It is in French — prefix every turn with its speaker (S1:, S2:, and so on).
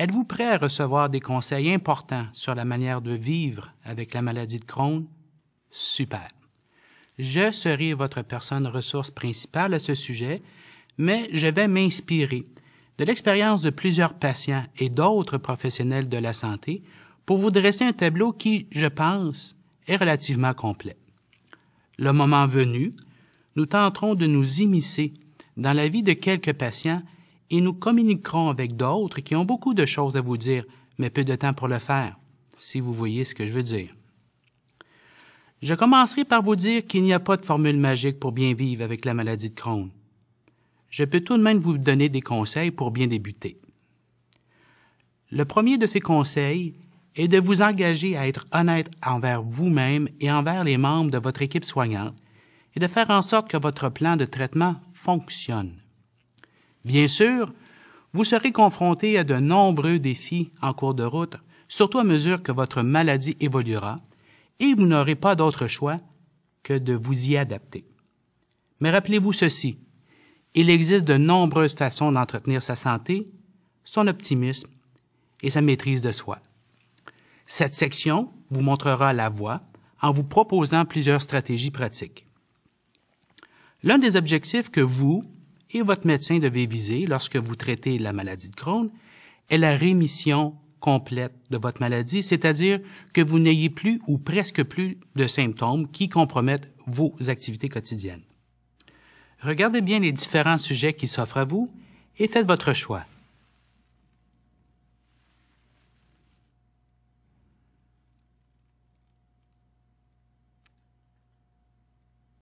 S1: Êtes-vous prêt à recevoir des conseils importants sur la manière de vivre avec la maladie de Crohn? Super. Je serai votre personne ressource principale à ce sujet, mais je vais m'inspirer de l'expérience de plusieurs patients et d'autres professionnels de la santé pour vous dresser un tableau qui, je pense, est relativement complet. Le moment venu, nous tenterons de nous immiscer dans la vie de quelques patients et nous communiquerons avec d'autres qui ont beaucoup de choses à vous dire, mais peu de temps pour le faire, si vous voyez ce que je veux dire. Je commencerai par vous dire qu'il n'y a pas de formule magique pour bien vivre avec la maladie de Crohn. Je peux tout de même vous donner des conseils pour bien débuter. Le premier de ces conseils est de vous engager à être honnête envers vous-même et envers les membres de votre équipe soignante et de faire en sorte que votre plan de traitement fonctionne. Bien sûr, vous serez confronté à de nombreux défis en cours de route, surtout à mesure que votre maladie évoluera, et vous n'aurez pas d'autre choix que de vous y adapter. Mais rappelez-vous ceci, il existe de nombreuses façons d'entretenir sa santé, son optimisme et sa maîtrise de soi. Cette section vous montrera la voie en vous proposant plusieurs stratégies pratiques. L'un des objectifs que vous et votre médecin devait viser, lorsque vous traitez la maladie de Crohn, est la rémission complète de votre maladie, c'est-à-dire que vous n'ayez plus ou presque plus de symptômes qui compromettent vos activités quotidiennes. Regardez bien les différents sujets qui s'offrent à vous et faites votre choix.